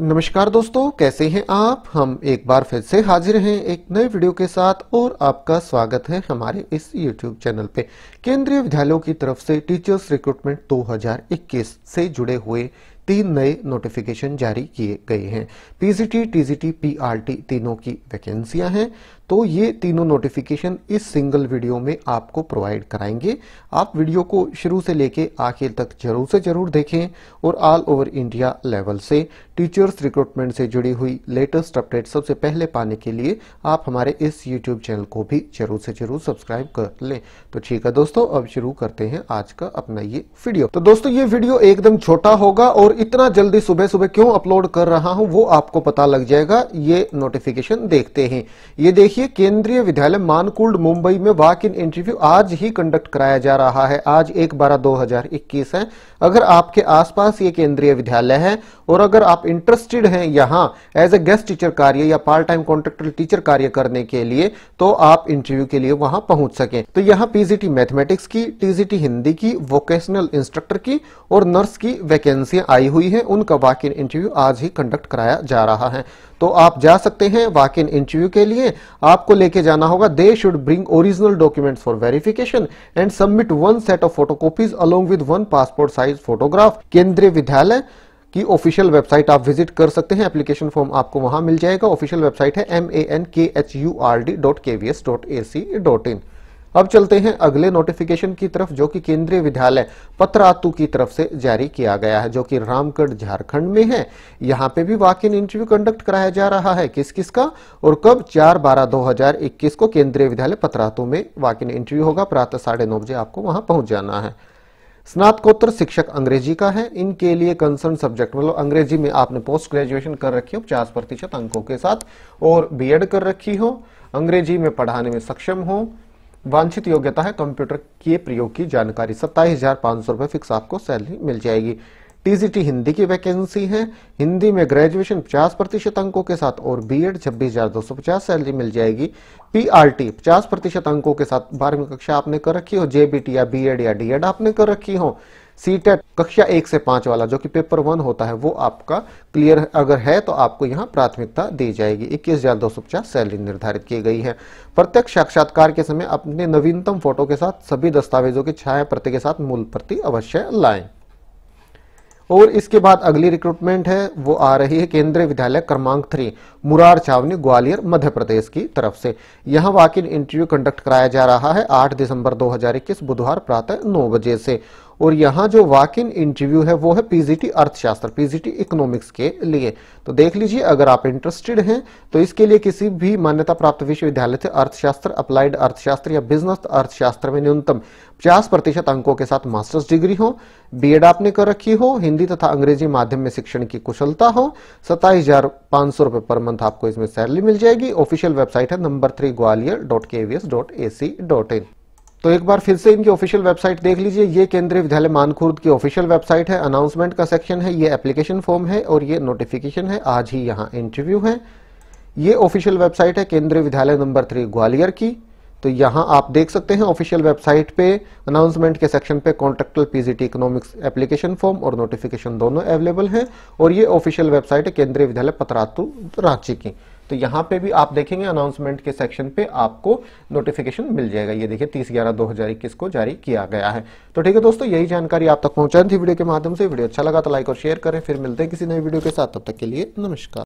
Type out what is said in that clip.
नमस्कार दोस्तों कैसे हैं आप हम एक बार फिर से हाजिर हैं एक नए वीडियो के साथ और आपका स्वागत है हमारे इस YouTube चैनल पे केंद्रीय विद्यालयों की तरफ से टीचर्स रिक्रूटमेंट 2021 से जुड़े हुए तीन नए नोटिफिकेशन जारी किए गए हैं पीजीटी टीजीटी पीआरटी तीनों की वैकेंसियां हैं तो ये तीनों नोटिफिकेशन इस सिंगल वीडियो में आपको प्रोवाइड कराएंगे आप वीडियो को शुरू से लेके आखिर तक जरूर से जरूर देखें और ऑल ओवर इंडिया लेवल से टीचर्स रिक्रूटमेंट से जुड़ी हुई लेटेस्ट अपडेट सबसे पहले पाने के लिए आप हमारे इस यूट्यूब चैनल को भी जरूर से जरूर सब्सक्राइब कर लें तो ठीक है दोस्तों अब शुरू करते हैं आज का अपना ये वीडियो तो दोस्तों ये वीडियो एकदम छोटा होगा और इतना जल्दी सुबह सुबह क्यों अपलोड कर रहा हूँ वो आपको पता लग जाएगा ये नोटिफिकेशन देखते हैं ये देखिए देखिए केंद्रीय विद्यालय मानकुल्ड मुंबई में वॉक इन इंटरव्यू आज ही कंडक्ट कराया जा रहा है आज एक बारह दो हजार इक्कीस है अगर आपके आसपास ये केंद्रीय विद्यालय है और अगर आप इंटरेस्टेड हैं यहाँ एज ए गेस्ट टीचर कार्य या पार्ट टाइम कॉन्ट्रेक्टर टीचर कार्य करने के लिए तो आप इंटरव्यू के लिए वहां पहुंच सके तो यहाँ पीजीटी मैथमेटिक्स की टीजीटी हिंदी की वोकेशनल इंस्ट्रक्टर की और नर्स की वैकेंसियां आई हुई है उनका वॉक इन इंटरव्यू आज ही कंडक्ट कराया जा रहा है तो आप जा सकते हैं वाक इन इंटरव्यू के लिए आपको लेके जाना होगा they should bring original documents for verification and submit one set of photocopies along with one passport size photograph Kendriya Vidyalaya की ऑफिशियल वेबसाइट आप विजिट कर सकते हैं एप्लीकेशन फॉर्म आपको वहां मिल जाएगा ऑफिशियल वेबसाइट है M A N K H U R D dot K V S dot A C dot in अब चलते हैं अगले नोटिफिकेशन की तरफ जो कि केंद्रीय विद्यालय पत्रातु की तरफ से जारी किया गया है जो कि रामगढ़ झारखंड में है यहाँ पे भी वाक इन इंटरव्यू कंडक्ट कराया जा रहा है किस किस का और कब चार बारह दो हजार इक्कीस को केंद्रीय विद्यालय पत्रातु में वाक इन इंटरव्यू होगा प्रातः साढ़े नौ बजे आपको वहां पहुंच जाना है स्नातकोत्तर शिक्षक अंग्रेजी का है इनके लिए कंसर्न सब्जेक्ट मतलब अंग्रेजी में आपने पोस्ट ग्रेजुएशन कर रखी हो पचास प्रतिशत अंकों के साथ और बीएड कर रखी हो अंग्रेजी में पढ़ाने में सक्षम हो वांछित योग्यता है कंप्यूटर के प्रयोग की जानकारी सत्ताईस हजार पांच सौ रूपये फिक्स आपको सैलरी मिल जाएगी टीजीटी हिंदी की वैकेंसी है हिंदी में ग्रेजुएशन 50 प्रतिशत अंकों के साथ और बीएड छब्बीस हजार दो सौ पचास सैलरी मिल जाएगी पीआरटी 50 प्रतिशत अंकों के साथ बारहवीं कक्षा आपने कर रखी हो जेबीटी या बीएड या डीएड आपने कर रखी हो सीटेट कक्षा एक से पांच वाला जो कि पेपर वन होता है वो आपका क्लियर अगर है तो आपको यहाँ प्राथमिकता दी जाएगी इक्कीस हजार दो सौ पचास सैलरी निर्धारित की गई है प्रत्यक्ष साक्षात्कार के समय अपने नवीनतम फोटो के साथ सभी दस्तावेजों के छाया प्रति के साथ मूल प्रति अवश्य लाएं और इसके बाद अगली रिक्रूटमेंट है वो आ रही है केंद्रीय विद्यालय क्रमांक थ्री मुरार छावनी ग्वालियर मध्य प्रदेश की तरफ से यहाँ वाकिन इंटरव्यू कंडक्ट कराया जा रहा है 8 दिसंबर 2021 बुधवार प्रातः नौ बजे से और यहाँ जो वाक इन इंटरव्यू है वो है पीजीटी अर्थशास्त्र पीजीटी इकोनॉमिक्स के लिए तो देख लीजिए अगर आप इंटरेस्टेड हैं तो इसके लिए किसी भी मान्यता प्राप्त विश्वविद्यालय से अर्थशास्त्र अप्लाइड अर्थशास्त्र या बिजनेस अर्थशास्त्र में न्यूनतम पचास प्रतिशत अंकों के साथ मास्टर्स डिग्री हो बीएड आपने कर रखी हो हिंदी तथा अंग्रेजी माध्यम में शिक्षण की कुशलता हो सत्ताईस हजार पांच सौ रुपए पर मंथ आपको इसमें सैलरी मिल जाएगी ऑफिशियल वेबसाइट है number three Gwalior dot K V S dot A C dot in तो एक बार फिर से इनकी ऑफिशियल वेबसाइट देख लीजिए ये केंद्रीय विद्यालय मानखुर्द की ऑफिशियल वेबसाइट है अनाउंसमेंट का सेक्शन है ये एप्लीकेशन फॉर्म है और ये नोटिफिकेशन है आज ही यहाँ इंटरव्यू है ये ऑफिशियल वेबसाइट है केंद्रीय विद्यालय नंबर थ्री ग्वालियर की तो यहाँ आप देख सकते हैं ऑफिशियल वेबसाइट पे अनाउंसमेंट के सेक्शन पे contractual PGT economics application form और नोटिफिकेशन दोनों अवेलेबल हैं और ये ऑफिशियल वेबसाइट है केंद्रीय विद्यालय पतरातु रांची की तो यहाँ पे भी आप देखेंगे अनाउंसमेंट के सेक्शन पे आपको नोटिफिकेशन मिल जाएगा ये देखिए तीस ग्यारह दो हजार इक्कीस को जारी किया गया है तो ठीक है दोस्तों यही जानकारी आप तक पहुंचानी थी वीडियो के माध्यम से वीडियो अच्छा लगा तो लाइक और शेयर करें फिर मिलते हैं किसी नई वीडियो के साथ तब तक के लिए नमस्कार